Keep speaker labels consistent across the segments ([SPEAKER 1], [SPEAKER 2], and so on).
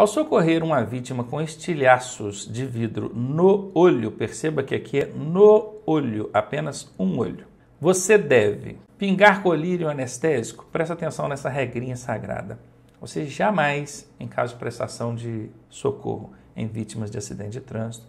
[SPEAKER 1] Ao socorrer uma vítima com estilhaços de vidro no olho, perceba que aqui é no olho, apenas um olho. Você deve pingar colírio anestésico, presta atenção nessa regrinha sagrada. Você jamais, em caso de prestação de socorro em vítimas de acidente de trânsito,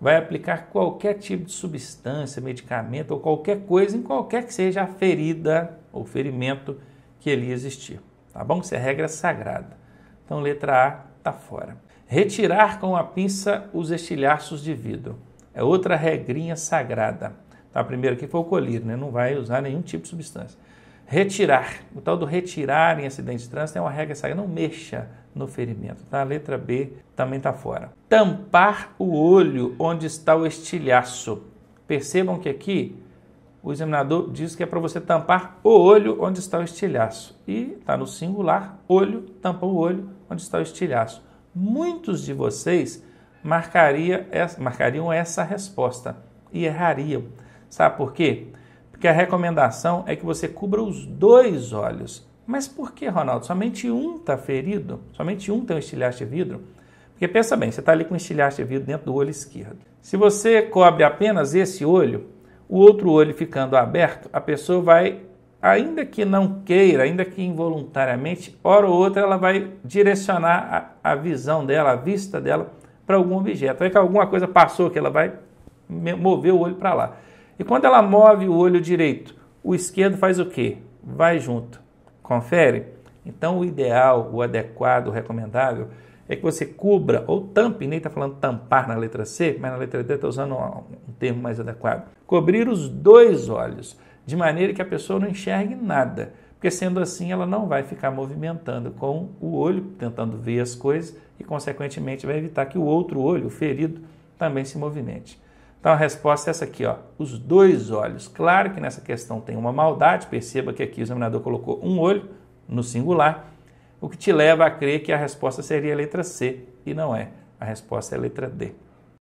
[SPEAKER 1] vai aplicar qualquer tipo de substância, medicamento ou qualquer coisa em qualquer que seja a ferida ou ferimento que ele existir. Tá bom? Isso é regra sagrada. Então, letra A, tá fora. Retirar com a pinça os estilhaços de vidro. É outra regrinha sagrada. Tá, primeiro aqui foi o colírio, né? Não vai usar nenhum tipo de substância. Retirar. O tal do retirar em acidente de trânsito é uma regra sagrada. Não mexa no ferimento. Tá? A letra B também tá fora. Tampar o olho onde está o estilhaço. Percebam que aqui o examinador diz que é para você tampar o olho onde está o estilhaço. E está no singular, olho, tampa o olho onde está o estilhaço. Muitos de vocês marcaria marcariam essa resposta e errariam. Sabe por quê? Porque a recomendação é que você cubra os dois olhos. Mas por que, Ronaldo? Somente um está ferido? Somente um tem um estilhaço de vidro? Porque pensa bem, você está ali com um estilhaço de vidro dentro do olho esquerdo. Se você cobre apenas esse olho, o outro olho ficando aberto, a pessoa vai, ainda que não queira, ainda que involuntariamente, hora ou outra ela vai direcionar a, a visão dela, a vista dela para algum objeto. Aí que alguma coisa passou que ela vai mover o olho para lá. E quando ela move o olho direito, o esquerdo faz o quê? Vai junto. Confere? Então o ideal, o adequado, o recomendável é que você cubra ou tampe, nem está falando tampar na letra C, mas na letra D está usando termo mais adequado, cobrir os dois olhos, de maneira que a pessoa não enxergue nada, porque sendo assim ela não vai ficar movimentando com o olho, tentando ver as coisas e, consequentemente, vai evitar que o outro olho, o ferido, também se movimente. Então a resposta é essa aqui, ó, os dois olhos. Claro que nessa questão tem uma maldade, perceba que aqui o examinador colocou um olho no singular, o que te leva a crer que a resposta seria a letra C, e não é. A resposta é a letra D.